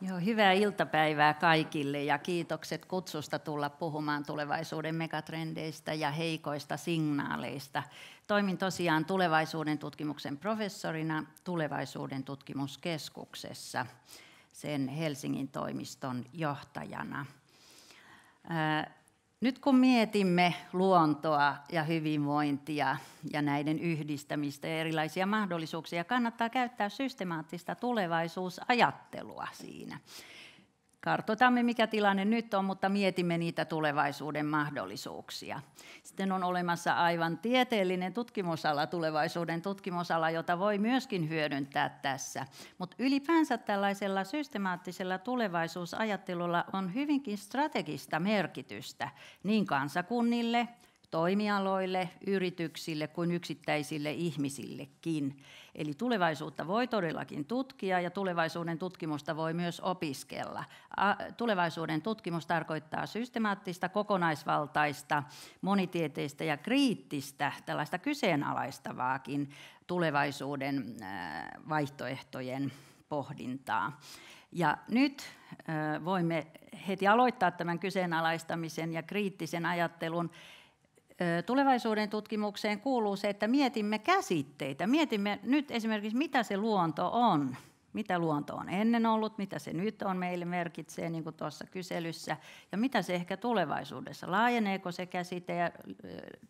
Joo, hyvää iltapäivää kaikille ja kiitokset kutsusta tulla puhumaan tulevaisuuden megatrendeistä ja heikoista signaaleista. Toimin tosiaan tulevaisuuden tutkimuksen professorina tulevaisuuden tutkimuskeskuksessa sen Helsingin toimiston johtajana. Nyt kun mietimme luontoa ja hyvinvointia ja näiden yhdistämistä ja erilaisia mahdollisuuksia, kannattaa käyttää systemaattista tulevaisuusajattelua siinä kartoitamme, mikä tilanne nyt on, mutta mietimme niitä tulevaisuuden mahdollisuuksia. Sitten on olemassa aivan tieteellinen tutkimusala, tulevaisuuden tutkimusala, jota voi myöskin hyödyntää tässä. Mutta ylipäänsä tällaisella systemaattisella tulevaisuusajattelulla on hyvinkin strategista merkitystä niin kansakunnille, toimialoille, yrityksille kuin yksittäisille ihmisillekin. Eli tulevaisuutta voi todellakin tutkia ja tulevaisuuden tutkimusta voi myös opiskella. Tulevaisuuden tutkimus tarkoittaa systemaattista, kokonaisvaltaista, monitieteistä ja kriittistä, tällaista kyseenalaistavaakin tulevaisuuden vaihtoehtojen pohdintaa. Ja nyt voimme heti aloittaa tämän kyseenalaistamisen ja kriittisen ajattelun tulevaisuuden tutkimukseen kuuluu se, että mietimme käsitteitä. Mietimme nyt esimerkiksi, mitä se luonto on, mitä luonto on ennen ollut, mitä se nyt on meille merkitsee, niin kuin tuossa kyselyssä, ja mitä se ehkä tulevaisuudessa, laajeneeko se käsite ja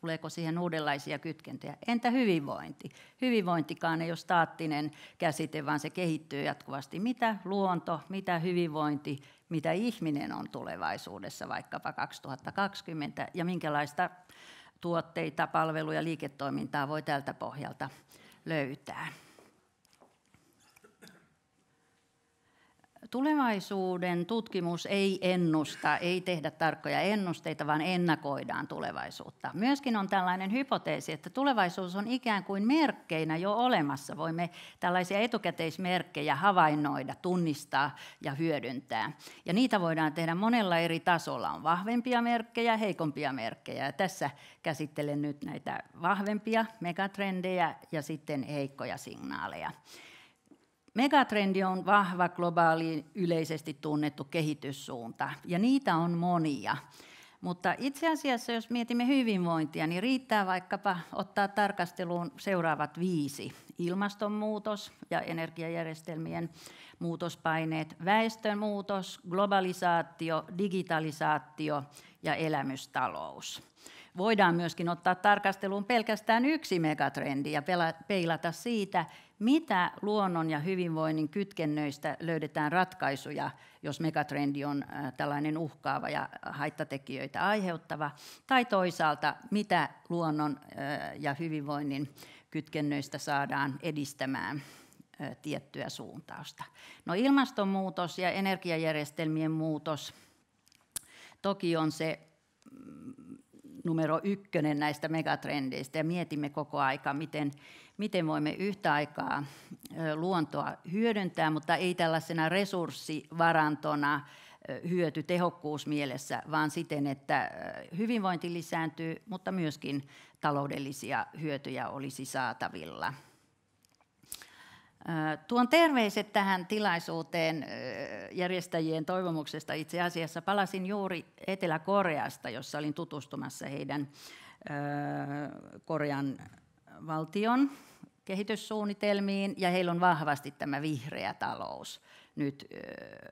tuleeko siihen uudenlaisia kytkentöjä. Entä hyvinvointi? Hyvinvointikaan ei ole staattinen käsite, vaan se kehittyy jatkuvasti. Mitä luonto, mitä hyvinvointi mitä ihminen on tulevaisuudessa vaikkapa 2020 ja minkälaista tuotteita, palveluja, liiketoimintaa voi tältä pohjalta löytää. tulevaisuuden tutkimus ei ennusta, ei tehdä tarkkoja ennusteita, vaan ennakoidaan tulevaisuutta. Myöskin on tällainen hypoteesi, että tulevaisuus on ikään kuin merkkeinä jo olemassa. Voimme tällaisia etukäteismerkkejä havainnoida, tunnistaa ja hyödyntää. Ja niitä voidaan tehdä monella eri tasolla. On vahvempia merkkejä, heikompia merkkejä. Ja tässä käsittelen nyt näitä vahvempia megatrendejä ja sitten heikkoja signaaleja. Megatrendi on vahva globaali yleisesti tunnettu kehityssuunta ja niitä on monia. Mutta itse asiassa, jos mietimme hyvinvointia, niin riittää vaikkapa ottaa tarkasteluun seuraavat viisi. Ilmastonmuutos ja energiajärjestelmien muutospaineet, väestönmuutos, globalisaatio, digitalisaatio ja elämystalous. Voidaan myöskin ottaa tarkasteluun pelkästään yksi megatrendi ja peilata siitä mitä luonnon ja hyvinvoinnin kytkennöistä löydetään ratkaisuja, jos megatrendi on äh, tällainen uhkaava ja haittatekijöitä aiheuttava, tai toisaalta mitä luonnon äh, ja hyvinvoinnin kytkennöistä saadaan edistämään äh, tiettyä suuntausta. No ilmastonmuutos ja energiajärjestelmien muutos toki on se mm, numero ykkönen näistä megatrendeistä ja mietimme koko aika, miten miten voimme yhtä aikaa luontoa hyödyntää, mutta ei tällaisena resurssivarantona hyötytehokkuus mielessä, vaan siten, että hyvinvointi lisääntyy, mutta myöskin taloudellisia hyötyjä olisi saatavilla. Tuon terveiset tähän tilaisuuteen järjestäjien toivomuksesta itse asiassa. Palasin juuri Etelä-Koreasta, jossa olin tutustumassa heidän Korean valtion kehityssuunnitelmiin ja heillä on vahvasti tämä vihreä talous nyt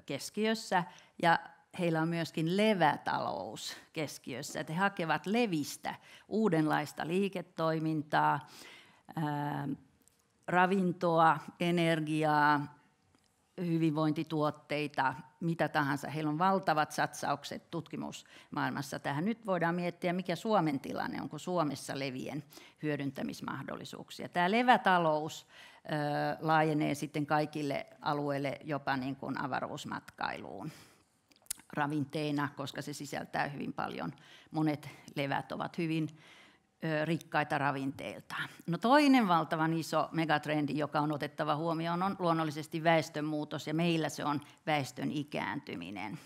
keskiössä ja heillä on myöskin levätalous keskiössä, että he hakevat levistä uudenlaista liiketoimintaa, ää, ravintoa, energiaa, hyvinvointituotteita mitä tahansa. Heillä on valtavat satsaukset tutkimusmaailmassa tähän. Nyt voidaan miettiä, mikä Suomen tilanne on, kun Suomessa levien hyödyntämismahdollisuuksia. Tämä levätalous laajenee sitten kaikille alueille jopa niin kuin avaruusmatkailuun ravinteena, koska se sisältää hyvin paljon. Monet levät ovat hyvin rikkaita ravinteiltaan. No toinen valtavan iso megatrendi, joka on otettava huomioon, on luonnollisesti väestönmuutos, ja meillä se on väestön ikääntyminen.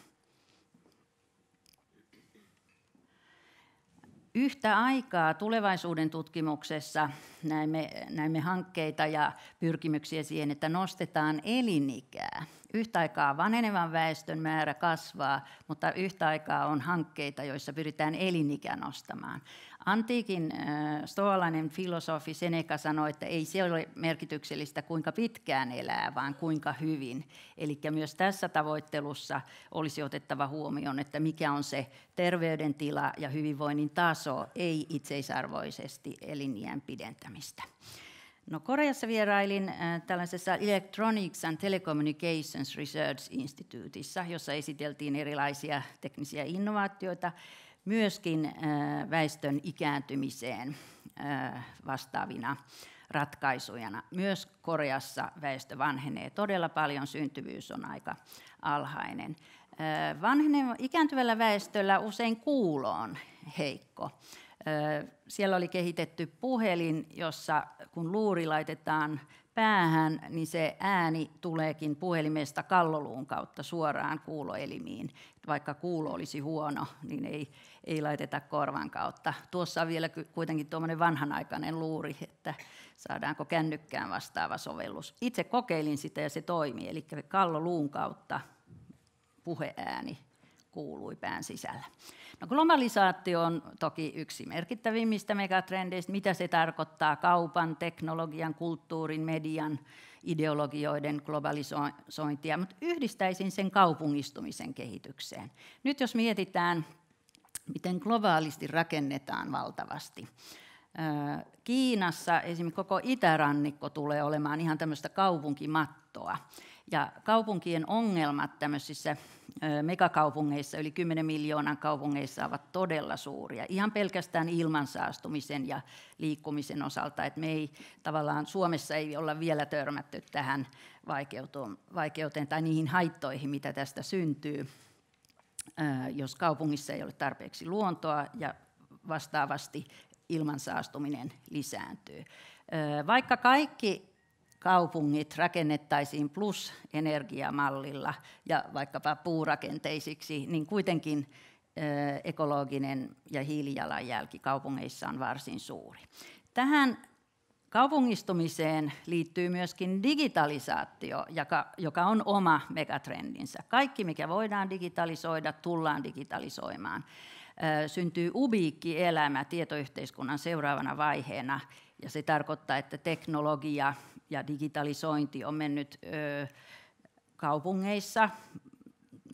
Yhtä aikaa tulevaisuuden tutkimuksessa näemme näemme hankkeita ja pyrkimyksiä siihen, että nostetaan elinikää. Yhtä aikaa vanhenevan väestön määrä kasvaa, mutta yhtä aikaa on hankkeita, joissa pyritään elinikä nostamaan. Antiikin äh, stoalainen filosofi Seneca sanoi, että ei se ole merkityksellistä kuinka pitkään elää, vaan kuinka hyvin. Eli myös tässä tavoittelussa olisi otettava huomioon, että mikä on se terveydentila ja hyvinvoinnin taso, ei itseisarvoisesti eliniän pidentämistä. No, Koreassa vierailin äh, tällaisessa Electronics and Telecommunications Research Instituutissa, jossa esiteltiin erilaisia teknisiä innovaatioita myöskin äh, väestön ikääntymiseen äh, vastaavina ratkaisujana Myös Koreassa väestö vanhenee todella paljon, syntyvyys on aika alhainen. Äh, vanhene, ikääntyvällä väestöllä usein kuulo on heikko. Siellä oli kehitetty puhelin, jossa kun luuri laitetaan päähän, niin se ääni tuleekin puhelimesta kalloluun kautta suoraan kuuloelimiin. Vaikka kuulo olisi huono, niin ei, ei laiteta korvan kautta. Tuossa on vielä kuitenkin tuommoinen vanhanaikainen luuri, että saadaanko kännykkään vastaava sovellus. Itse kokeilin sitä ja se toimii, eli kalloluun kautta puheääni kuului pään sisällä. No globalisaatio on toki yksi merkittävimmistä megatrendeistä, mitä se tarkoittaa kaupan, teknologian, kulttuurin, median, ideologioiden globalisointia, mutta yhdistäisin sen kaupungistumisen kehitykseen. Nyt jos mietitään, miten globaalisti rakennetaan valtavasti, Kiinassa esimerkiksi koko itärannikko tulee olemaan ihan tämmöistä kaupunkimattoa. Ja kaupunkien ongelmat tämmöisissä megakaupungeissa, yli 10 miljoonan kaupungeissa, ovat todella suuria. Ihan pelkästään ilmansaastumisen ja liikkumisen osalta. Et me ei tavallaan Suomessa ei olla vielä törmätty tähän vaikeuteen tai niihin haittoihin, mitä tästä syntyy, jos kaupungissa ei ole tarpeeksi luontoa ja vastaavasti ilmansaastuminen lisääntyy. Vaikka kaikki kaupungit rakennettaisiin plus-energiamallilla ja vaikkapa puurakenteisiksi, niin kuitenkin ekologinen ja hiilijalanjälki kaupungeissa on varsin suuri. Tähän kaupungistumiseen liittyy myöskin digitalisaatio, joka on oma megatrendinsä. Kaikki, mikä voidaan digitalisoida, tullaan digitalisoimaan. Syntyy ubiikki-elämä tietoyhteiskunnan seuraavana vaiheena, ja se tarkoittaa, että teknologia ja digitalisointi on mennyt ö, kaupungeissa,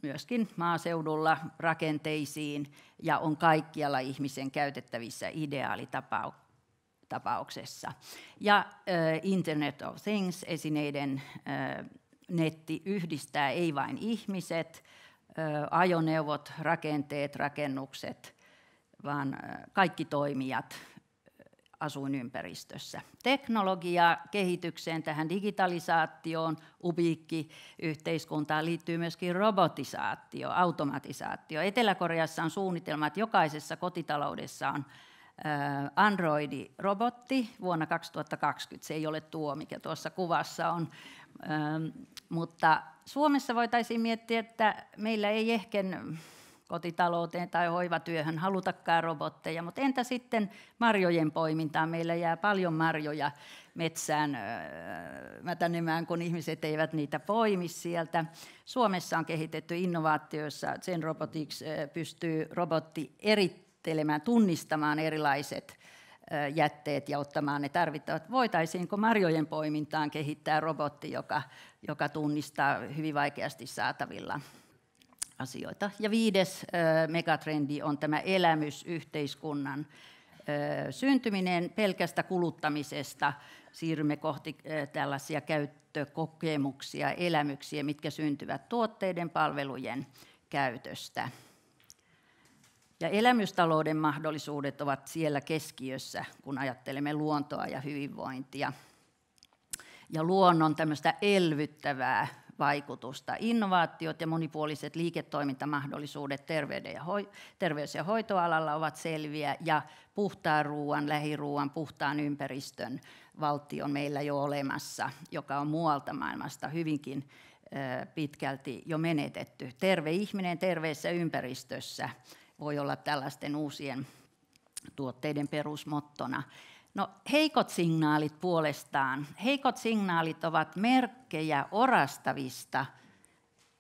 myöskin maaseudulla rakenteisiin ja on kaikkialla ihmisen käytettävissä ideaalitapauksessa. Ja ö, Internet of Things, esineiden ö, netti yhdistää ei vain ihmiset, ajoneuvot, rakenteet, rakennukset, vaan kaikki toimijat asuinympäristössä. teknologia kehitykseen, tähän digitalisaatioon, ubiikki yhteiskuntaan liittyy myöskin robotisaatio, automatisaatio. Etelä-Koreassa on että jokaisessa kotitaloudessa on äh, Android-robotti vuonna 2020. Se ei ole tuo, mikä tuossa kuvassa on. Ähm, mutta Suomessa voitaisiin miettiä, että meillä ei ehkä kotitalouteen tai hoivatyöhön halutakaan robotteja, mutta entä sitten marjojen poimintaa? Meillä jää paljon marjoja metsään mätänemään, kun ihmiset eivät niitä poimi sieltä. Suomessa on kehitetty innovaatio, jossa Zen pystyy robotti erittelemään, tunnistamaan erilaiset jätteet ja ottamaan ne tarvittavat. Voitaisiinko marjojen poimintaan kehittää robotti, joka, joka tunnistaa hyvin vaikeasti saatavilla asioita. Ja viides megatrendi on tämä elämysyhteiskunnan syntyminen pelkästä kuluttamisesta. Siirrymme kohti tällaisia käyttökokemuksia, elämyksiä, mitkä syntyvät tuotteiden, palvelujen käytöstä. Ja elämystalouden mahdollisuudet ovat siellä keskiössä, kun ajattelemme luontoa ja hyvinvointia. Ja luonnon tämmöistä elvyttävää vaikutusta. Innovaatiot ja monipuoliset liiketoimintamahdollisuudet terveyden ja hoi- terveys- ja hoitoalalla ovat selviä ja puhtaan ruoan, lähiruoan, puhtaan ympäristön valtio on meillä jo olemassa, joka on muualta maailmasta hyvinkin pitkälti jo menetetty. Terve ihminen terveessä ympäristössä voi olla tällaisten uusien tuotteiden perusmottona. No heikot signaalit puolestaan. Heikot signaalit ovat merkkejä orastavista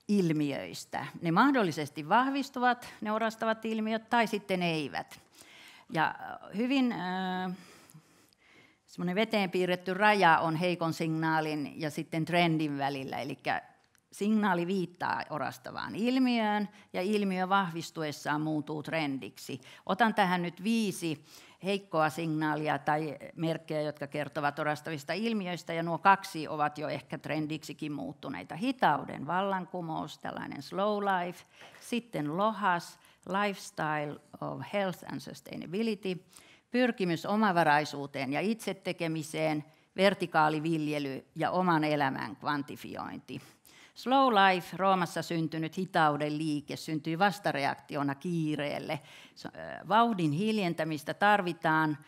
ilmiöistä. Ne mahdollisesti vahvistuvat, ne orastavat ilmiöt, tai sitten eivät. Ja äh, hyvin äh, semmoinen veteen piirretty raja on heikon signaalin ja sitten trendin välillä, eli Signaali viittaa orastavaan ilmiöön ja ilmiö vahvistuessaan muuttuu trendiksi. Otan tähän nyt viisi heikkoa signaalia tai merkkejä, jotka kertovat orastavista ilmiöistä, ja nuo kaksi ovat jo ehkä trendiksikin muuttuneita. Hitauden vallankumous, tällainen slow life, sitten lohas, lifestyle of health and sustainability, pyrkimys omavaraisuuteen ja itsetekemiseen, vertikaaliviljely ja oman elämän kvantifiointi. Slow life, Roomassa syntynyt hitauden liike, syntyi vastareaktiona kiireelle. Vauhdin hiljentämistä tarvitaan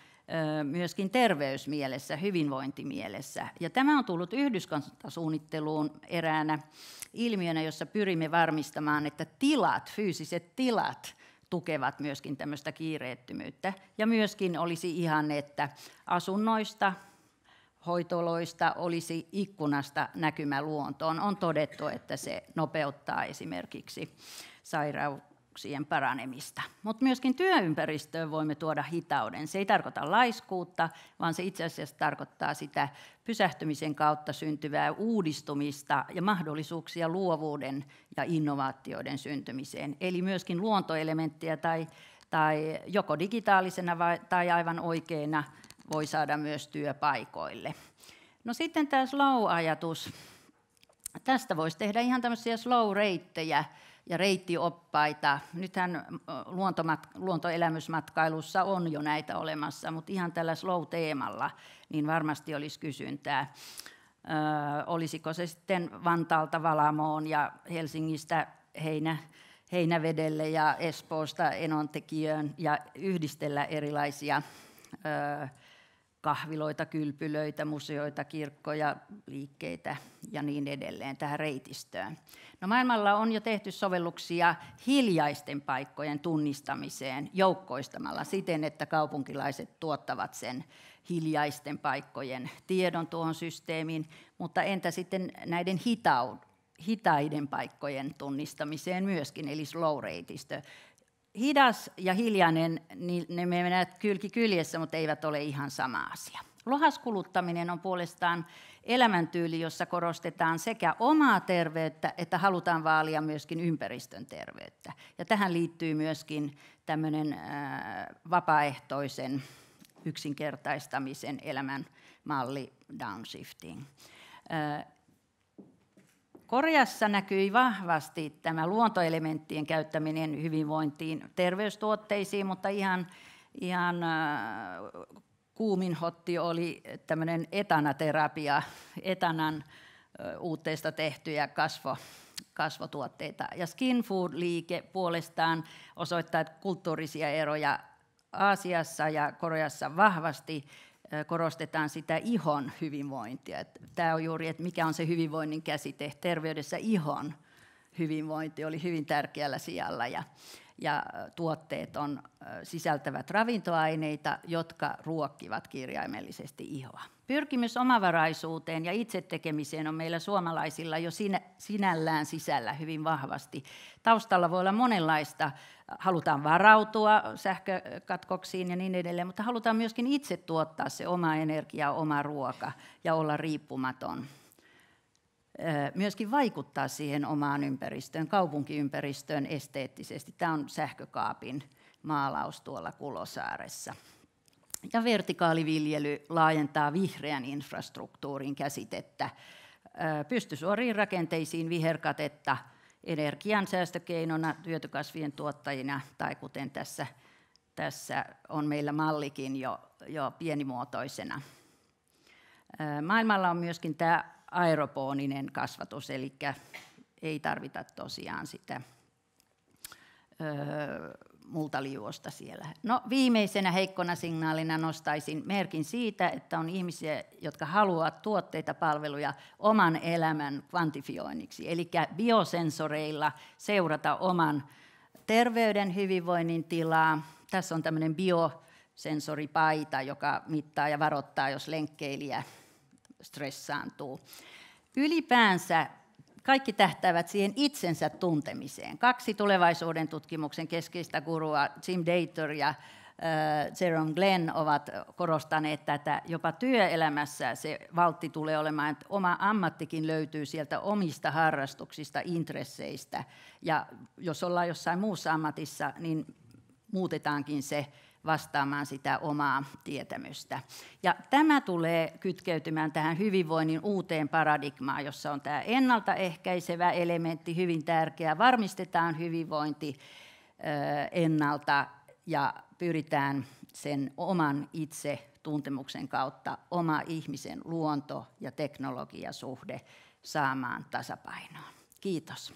myöskin terveysmielessä, hyvinvointimielessä. Ja tämä on tullut yhdyskuntasuunnitteluun eräänä ilmiönä, jossa pyrimme varmistamaan, että tilat, fyysiset tilat, tukevat myöskin tämmöistä kiireettömyyttä. Ja myöskin olisi ihan, että asunnoista, hoitoloista olisi ikkunasta näkymä luontoon. On todettu, että se nopeuttaa esimerkiksi sairauksien paranemista. Mutta myöskin työympäristöön voimme tuoda hitauden. Se ei tarkoita laiskuutta, vaan se itse asiassa tarkoittaa sitä pysähtymisen kautta syntyvää uudistumista ja mahdollisuuksia luovuuden ja innovaatioiden syntymiseen. Eli myöskin luontoelementtejä tai tai joko digitaalisena vai, tai aivan oikeina voi saada myös työpaikoille. No sitten tämä slow-ajatus. Tästä voisi tehdä ihan tämmöisiä slow-reittejä ja reittioppaita. Nythän luontomat, luontoelämysmatkailussa on jo näitä olemassa, mutta ihan tällä slow-teemalla niin varmasti olisi kysyntää. Ö, olisiko se sitten Vantaalta Valamoon ja Helsingistä Heinä, Heinävedelle ja Espoosta Enontekijöön ja yhdistellä erilaisia ö, kahviloita, kylpylöitä, museoita, kirkkoja, liikkeitä ja niin edelleen tähän reitistöön. No, maailmalla on jo tehty sovelluksia hiljaisten paikkojen tunnistamiseen joukkoistamalla siten, että kaupunkilaiset tuottavat sen hiljaisten paikkojen tiedon tuohon systeemiin, mutta entä sitten näiden hitaud hitaiden paikkojen tunnistamiseen myöskin, eli slow reitistö hidas ja hiljainen, niin ne menevät kylki kyljessä, mutta eivät ole ihan sama asia. Lohaskuluttaminen on puolestaan elämäntyyli, jossa korostetaan sekä omaa terveyttä, että halutaan vaalia myöskin ympäristön terveyttä. Ja tähän liittyy myöskin tämmöinen äh, vapaaehtoisen yksinkertaistamisen elämänmalli downshifting. Äh, Koreassa näkyi vahvasti tämä luontoelementtien käyttäminen hyvinvointiin, terveystuotteisiin, mutta ihan, ihan äh, kuumin hotti oli tämmöinen etanaterapia, etanan äh, uutteista tehtyjä kasvo, kasvotuotteita. Ja Skin Food-liike puolestaan osoittaa kulttuurisia eroja Aasiassa ja Koreassa vahvasti korostetaan sitä ihon hyvinvointia. Tämä on juuri, että mikä on se hyvinvoinnin käsite. Terveydessä ihon hyvinvointi oli hyvin tärkeällä sijalla. Ja ja tuotteet on, sisältävät ravintoaineita, jotka ruokkivat kirjaimellisesti ihoa. Pyrkimys omavaraisuuteen ja itsetekemiseen on meillä suomalaisilla jo sinä, sinällään sisällä hyvin vahvasti. Taustalla voi olla monenlaista. Halutaan varautua sähkökatkoksiin ja niin edelleen, mutta halutaan myöskin itse tuottaa se oma energia, oma ruoka ja olla riippumaton myöskin vaikuttaa siihen omaan ympäristöön, kaupunkiympäristöön esteettisesti. Tämä on sähkökaapin maalaus tuolla Kulosaaressa. Ja vertikaaliviljely laajentaa vihreän infrastruktuurin käsitettä pystysuoriin rakenteisiin viherkatetta energiansäästökeinona, hyötykasvien tuottajina tai kuten tässä, tässä on meillä mallikin jo, jo pienimuotoisena. Maailmalla on myöskin tämä aeropooninen kasvatus, eli ei tarvita tosiaan sitä öö, multaliuosta siellä. No viimeisenä heikkona signaalina nostaisin merkin siitä, että on ihmisiä, jotka haluavat tuotteita, palveluja oman elämän kvantifioinniksi, eli biosensoreilla seurata oman terveyden hyvinvoinnin tilaa. Tässä on tämmöinen biosensoripaita, joka mittaa ja varoittaa, jos lenkkeilijä stressaantuu. Ylipäänsä kaikki tähtäävät siihen itsensä tuntemiseen. Kaksi tulevaisuuden tutkimuksen keskeistä gurua, Jim Dator ja Jerome äh, Glenn ovat korostaneet tätä jopa työelämässä se valtti tulee olemaan, että oma ammattikin löytyy sieltä omista harrastuksista, intresseistä. Ja jos ollaan jossain muussa ammatissa, niin muutetaankin se vastaamaan sitä omaa tietämystä. Ja tämä tulee kytkeytymään tähän hyvinvoinnin uuteen paradigmaan, jossa on tämä ennaltaehkäisevä elementti hyvin tärkeä. Varmistetaan hyvinvointi ennalta ja pyritään sen oman itse tuntemuksen kautta oma ihmisen luonto- ja teknologiasuhde saamaan tasapainoon. Kiitos.